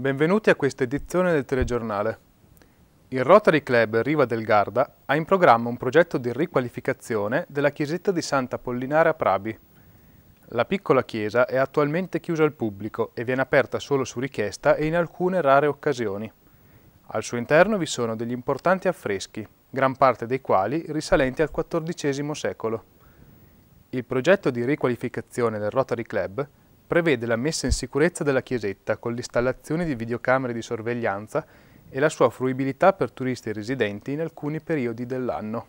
Benvenuti a questa edizione del telegiornale. Il Rotary Club Riva del Garda ha in programma un progetto di riqualificazione della chiesetta di Santa Pollinare a Prabi. La piccola chiesa è attualmente chiusa al pubblico e viene aperta solo su richiesta e in alcune rare occasioni. Al suo interno vi sono degli importanti affreschi, gran parte dei quali risalenti al XIV secolo. Il progetto di riqualificazione del Rotary Club prevede la messa in sicurezza della chiesetta con l'installazione di videocamere di sorveglianza e la sua fruibilità per turisti e residenti in alcuni periodi dell'anno.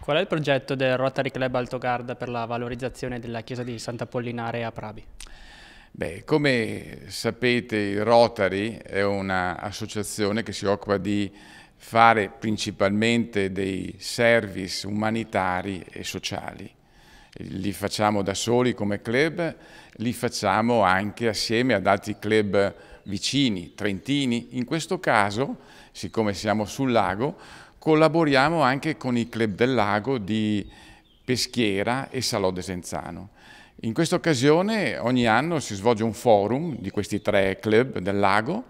Qual è il progetto del Rotary Club Altogarda per la valorizzazione della chiesa di Sant'Apollinare a Prabi? Beh, come sapete il Rotary è un'associazione che si occupa di fare principalmente dei service umanitari e sociali li facciamo da soli come club, li facciamo anche assieme ad altri club vicini, trentini. In questo caso, siccome siamo sul lago, collaboriamo anche con i club del lago di Peschiera e Salò Desenzano. In questa occasione ogni anno si svolge un forum di questi tre club del lago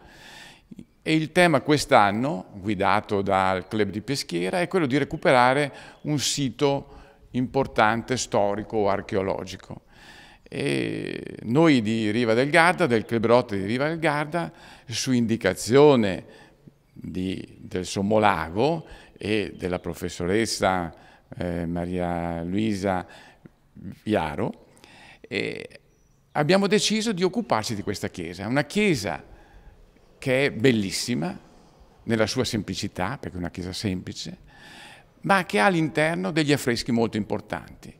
e il tema quest'anno, guidato dal club di Peschiera, è quello di recuperare un sito importante storico o archeologico. E noi di Riva del Garda, del Cleberotte di Riva del Garda, su indicazione di, del Sommolago e della professoressa eh, Maria Luisa Viaro, eh, abbiamo deciso di occuparci di questa chiesa. Una chiesa che è bellissima nella sua semplicità, perché è una chiesa semplice, ma che ha all'interno degli affreschi molto importanti.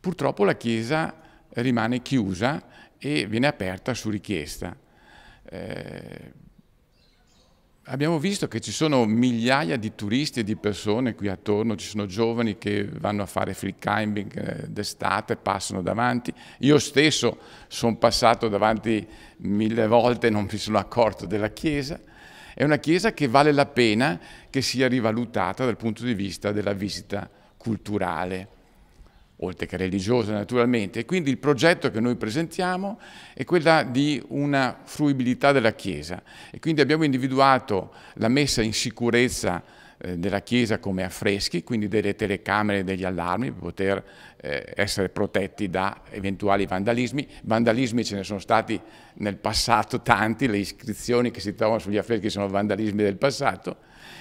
Purtroppo la chiesa rimane chiusa e viene aperta su richiesta. Eh, abbiamo visto che ci sono migliaia di turisti e di persone qui attorno, ci sono giovani che vanno a fare free climbing eh, d'estate, passano davanti. Io stesso sono passato davanti mille volte, e non mi sono accorto della chiesa. È una chiesa che vale la pena che sia rivalutata dal punto di vista della visita culturale, oltre che religiosa naturalmente. E quindi il progetto che noi presentiamo è quella di una fruibilità della chiesa e quindi abbiamo individuato la messa in sicurezza eh, della chiesa come affreschi, quindi delle telecamere, e degli allarmi per poter eh, essere protetti da eventuali vandalismi. Vandalismi ce ne sono stati nel passato tanti, le iscrizioni che si trovano sugli affreschi sono vandalismi del passato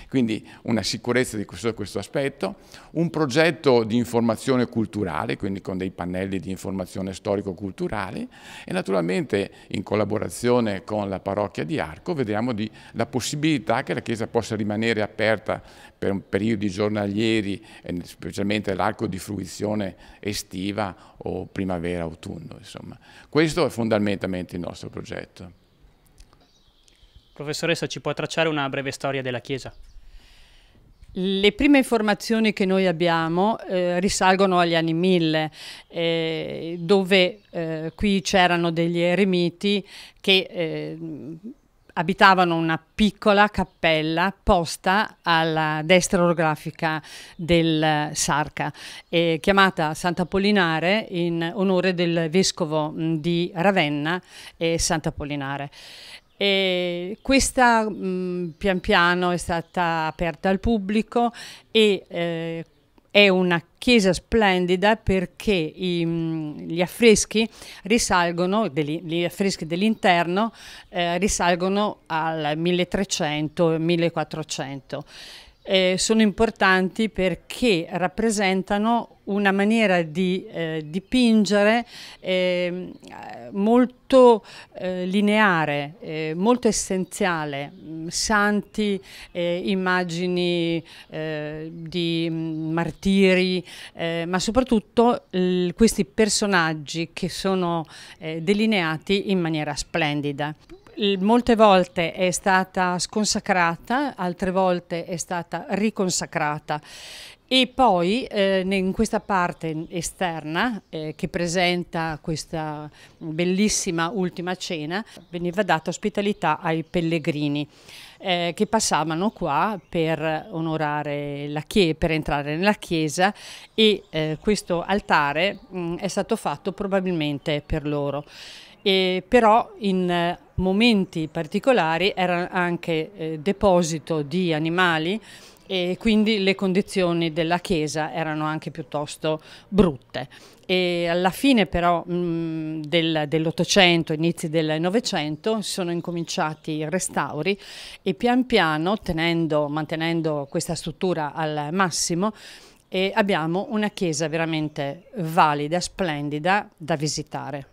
quindi una sicurezza di questo, questo aspetto, un progetto di informazione culturale, quindi con dei pannelli di informazione storico-culturale e naturalmente in collaborazione con la parrocchia di Arco vedremo di, la possibilità che la Chiesa possa rimanere aperta per periodi giornalieri, eh, specialmente l'arco di fruizione estiva o primavera-autunno. Insomma. Questo è fondamentalmente il nostro progetto. Professoressa, ci può tracciare una breve storia della Chiesa? Le prime informazioni che noi abbiamo eh, risalgono agli anni 1000, eh, dove eh, qui c'erano degli eremiti che eh, abitavano una piccola cappella posta alla destra orografica del Sarca, eh, chiamata Sant'Apollinare in onore del vescovo mm, di Ravenna eh, Sant'Apollinare. E questa mh, pian piano è stata aperta al pubblico e eh, è una chiesa splendida perché i, gli affreschi risalgono, degli, gli affreschi dell'interno eh, risalgono al 1300-1400 eh, sono importanti perché rappresentano una maniera di eh, dipingere ehm, eh, eh, molto lineare, molto essenziale, mm, santi, eh, immagini eh, di mm, martiri, ma soprattutto questi personaggi che sono delineati in maniera splendida molte volte è stata sconsacrata, altre volte è stata riconsacrata. E poi eh, in questa parte esterna eh, che presenta questa bellissima ultima cena veniva data ospitalità ai pellegrini eh, che passavano qua per onorare la chiesa, per entrare nella chiesa e eh, questo altare mh, mm, è stato fatto probabilmente per loro. E, però in momenti particolari era anche eh, deposito di animali e quindi le condizioni della chiesa erano anche piuttosto brutte. E alla fine però mm, del, dell'Ottocento, inizi del Novecento, si sono incominciati i restauri e pian piano, tenendo, mantenendo questa struttura al massimo, eh, abbiamo una chiesa veramente valida, splendida da visitare.